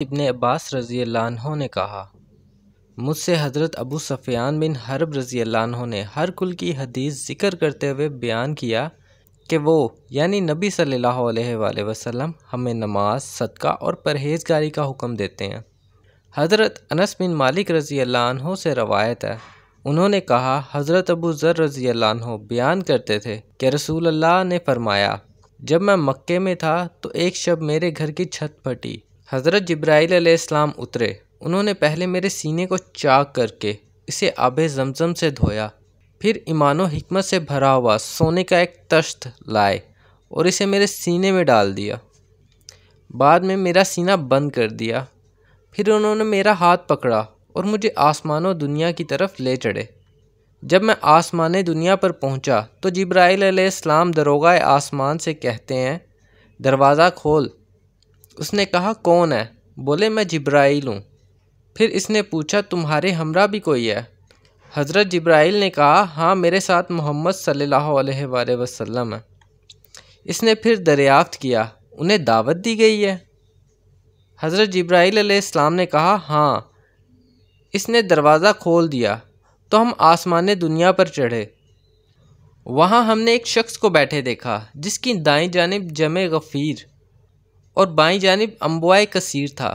इब्ने अब्बास रज़ी अल्लाह ने कहा मुझसे हज़रत अबू सफ़ियान बिन हरब रज़ी अल्लाह ने हर कुल की हदीस ज़िक्र करते हुए बयान किया कि वो यानी नबी सल्लल्लाहु अलैहि वसल्लम हमें नमाज सदका और परहेज़गारी का हुक्म देते हैं हज़रत अनस बिन मालिक रज़ी अल्लाह से रवायत है उन्होंने कहा हज़रत अबू ज़र रज़ी अल्लाह बयान करते थे कि रसूल अल्लाह ने फ़रमाया जब मैं मक्के में था तो एक शब मेरे घर की छत फटी हज़रत जब्राइल आलाम उतरे उन्होंने पहले मेरे सीने को चाक करके इसे आब जमजम से धोया फिर ईमान हमत से भरा हुआ सोने का एक तश्त लाए और इसे मेरे सीने में डाल दिया बाद में मेरा सीना बंद कर दिया फिर उन्होंने मेरा हाथ पकड़ा और मुझे आसमानों दुनिया की तरफ ले चढ़े जब मैं आसमान दुनिया पर पहुंचा तो जब्राईल इस्लाम दरोगा आसमान से कहते हैं दरवाज़ा खोल उसने कहा कौन है बोले मैं ज़िब्राइल हूँ फिर इसने पूछा तुम्हारे हमरा भी कोई है हज़रत जब्राइल ने कहा हाँ मेरे साथ मोहम्मद सल्ला अलैहि है इसने फिर दरियाफ्त किया उन्हें दावत दी गई है हज़रत जब्राइल इस्लाम ने कहा हाँ इसने दरवाज़ा खोल दिया तो हम आसमान दुनिया पर चढ़े वहाँ हमने एक शख्स को बैठे देखा जिसकी दाएं जानब जमे गफ़ीर और बाई जानब अम्बुआ कसीर था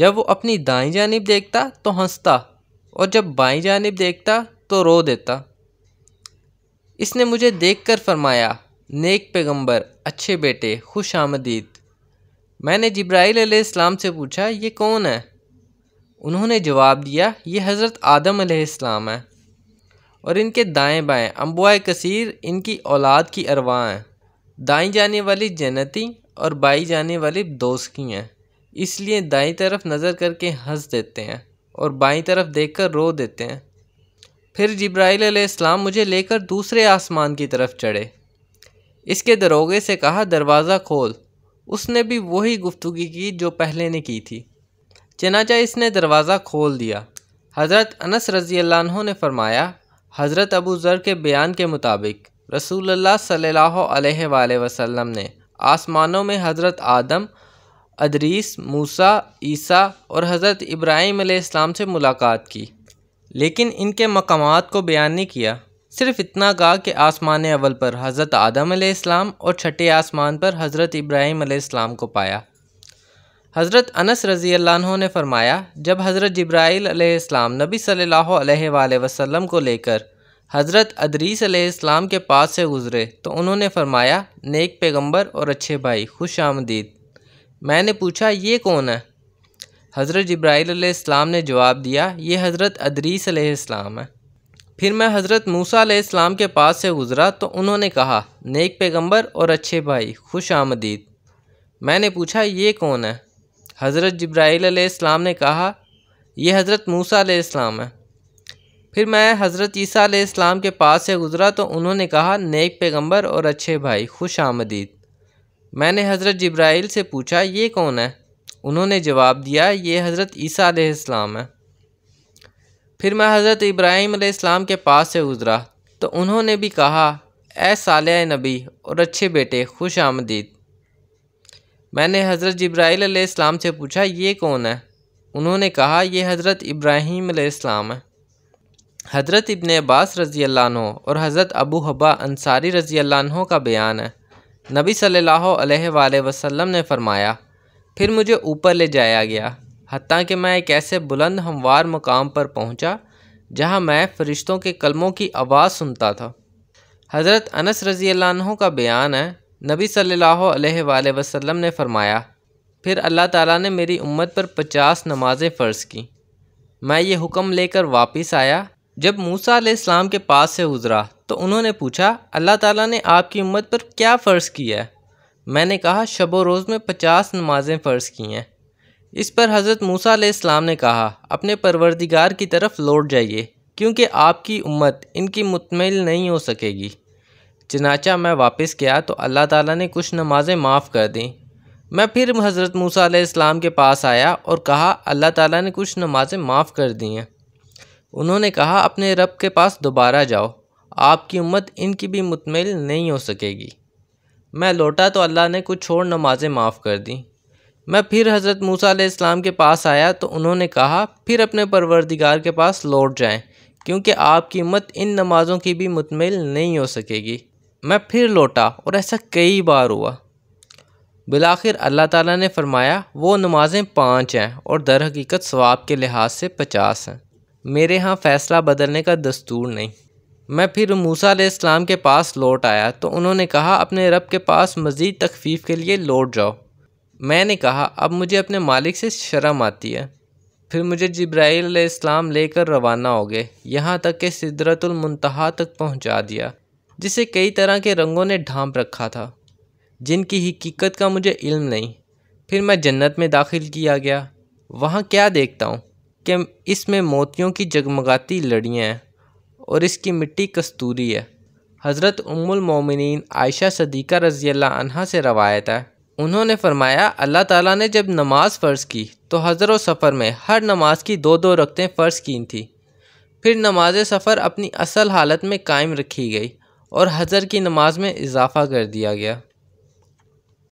जब वो अपनी दाई जानब देखता तो हंसता और जब बाई जानब देखता तो रो देता इसने मुझे देख कर फरमाया नेक पैगम्बर अच्छे बेटे खुश आमदीद मैंने जब्राइल अलैहिस्सलाम से पूछा ये कौन है उन्होंने जवाब दिया ये हज़रत आदम अलैहिस्सलाम है और इनके दाएं बाएं अम्बुआ कसीर इनकी औलाद की अरवा हैं दाएं जाने वाली जन्नती और बाई जाने वाली दोस्त की हैं इसलिए दाई तरफ नज़र करके हंस देते हैं और बाई तरफ कर रो देते हैं फिर जब्राइल इस्लाम मुझे लेकर दूसरे आसमान की तरफ चढ़े इसके दरोगे से कहा दरवाज़ा खोल उसने भी वही गुफ्तगी की जो पहले ने की थी चनाचा इसने दरवाज़ा खोल दिया हज़रत अनस रज़ी अल्लाह ने फरमाया हज़रत अबू ज़र के बयान के मुताबिक रसूलुल्लाह सल्लल्लाहु अलैहि वसल्लम ने आसमानों में हज़रत आदम अदरीस मूसा ईसा और हज़रत इब्राहीम इस्लाम से मुलाकात की लेकिन इनके मकाम को बयान नहीं किया सिर्फ इतना कहा कि आसमान अवल पर हज़रत आदम इस्लाम और छठे आसमान पर हज़रत इब्राहीम इस्लाम को पाया हज़रत अनस रज़ी ने फरमाया जब हज़रत जब्राईल इस्लाम नबी सल्लल्लाहु अलैहि वसल्लम को लेकर हज़रत अदरीस अलैहिस्सलाम के पास से गुज़रे तो उन्होंने फरमाया नेक पैगंबर और अच्छे भाई खुश आमदीद मैंने पूछा ये कौन है हज़रत जब्राईल अलैहिस्सलाम ने जवाब दिया ये हज़रत अदरीस अलैहिस्सलाम है फिर मैं हज़रत मूसा अलैहिस्सलाम के पास से गुज़रा तो उन्होंने कहा नेक पैगम्बर और अच्छे भाई खुश आमदीद मैंने पूछा ये कौन है हज़रत जब्राईल इस्लाम ने कहा यह हज़रत मूसा अलैहिस्सलाम है फिर मैं हज़रत ईसी इस्लाम के पास से गुज़रा तो उन्होंने कहा नेक पैगंबर और अच्छे भाई खुश आमदीद मैंने हज़रत जब्राइल से पूछा ये कौन है उन्होंने जवाब दिया ये हज़रत ईसी इस्लाम है फिर मैं हज़रत इब्राहीम इस्लाम के पास से गुज़रा तो उन्होंने भी कहा ए साल नबी और अच्छे बेटे खुश आमदीद मैंने हज़रत जब्राइल इस्लाम से पूछा ये कौन है उन्होंने कहा यह हज़रत इब्राहीम इस्लाम है हज़रत इबन अब्बास रज़ी अल्लाह और हज़रत अबू हबा अंसारी रज़ी अल्लाह का बयान है नबी सल्लल्लाहु अलैहि वसल्लम ने फ़रमाया फिर मुझे ऊपर ले जाया गया हती कि मैं एक ऐसे बुलंद हमवार मुकाम पर पहुँचा जहाँ मैं फ़रिश्तों के कलमों की आवाज़ सुनता था हज़रत अनस रज़ी अल्लाह का बयान है नबी सल्लल्लाहु अलैहि वसल्लम ने फ़रमाया फिर अल्लाह ताला ने मेरी उम्मत पर पचास नमाज़ें फ़र्ज़ की मैं ये हुक्म लेकर वापस आया जब मूसा इस्लाम के पास से गुज़रा तो उन्होंने पूछा अल्लाह ताला ने आपकी उम्मत पर क्या फ़र्ज़ किया है मैंने कहा शब रोज़ में पचास नमाजें फ़र्ज़ की हैं इस पर हज़रत मूसा इस्लाम ने कहा अपने परवरदिगार की तरफ लौट जाइए क्योंकि आपकी उम्मत इनकी मुतमिल नहीं हो सकेगी चनाचा मैं वापस गया तो अल्लाह ताला ने कुछ नमाज़ें माफ़ कर दी मैं फिर हज़रत मूसा इस्लाम के पास आया और कहा अल्लाह ताला ने कुछ नमाज़ें माफ़ कर दी हैं उन्होंने कहा अपने रब के पास दोबारा जाओ आपकी उम्मत इनकी भी मुतमिल नहीं हो सकेगी मैं लौटा तो अल्लाह ने कुछ और नमाज़ें माफ़ कर दी मैं फिर हज़रत मूसा इस्लाम के पास आया तो उन्होंने कहा फिर अपने परवरदिगार के पास लौट जाएं क्योंकि आपकी उम्मत इन नमाज़ों की भी मुतमिल नहीं हो सकेगी मैं फिर लौटा और ऐसा कई बार हुआ बिलाखिर अल्लाह ताला ने फरमाया वो नमाज़ें पाँच हैं और दर हकीकत स्वाब के लिहाज से पचास हैं मेरे यहाँ फ़ैसला बदलने का दस्तूर नहीं मैं फिर मूसा इस्लाम के पास लौट आया तो उन्होंने कहा अपने रब के पास मज़ीद तखफीफ़ के लिए लौट जाओ मैंने कहा अब मुझे अपने मालिक से शर्म आती है फिर मुझे जब्राईल इस्लाम लेकर रवाना हो गए यहाँ तक कि सिदरतुलमतहा तक पहुँचा दिया जिसे कई तरह के रंगों ने ढांप रखा था जिनकी हकीकत का मुझे इल्म नहीं फिर मैं जन्नत में दाखिल किया गया वहाँ क्या देखता हूँ कि इसमें मोतियों की जगमगाती लड़ियाँ हैं और इसकी मिट्टी कस्तूरी है हज़रत उम्मुल मोमिनीन आयशा सदीक़ा रज़ी अनहा से रवायत है उन्होंने फरमाया अल्लाह ताला ने जब नमाज़ फ़र्ज़ की तो हज़र सफ़र में हर नमाज की दो दो रकतें फ़र्ज़ की थी फिर नमाज सफ़र अपनी असल हालत में कायम रखी गई और हज़र की नमाज में इजाफ़ा कर दिया गया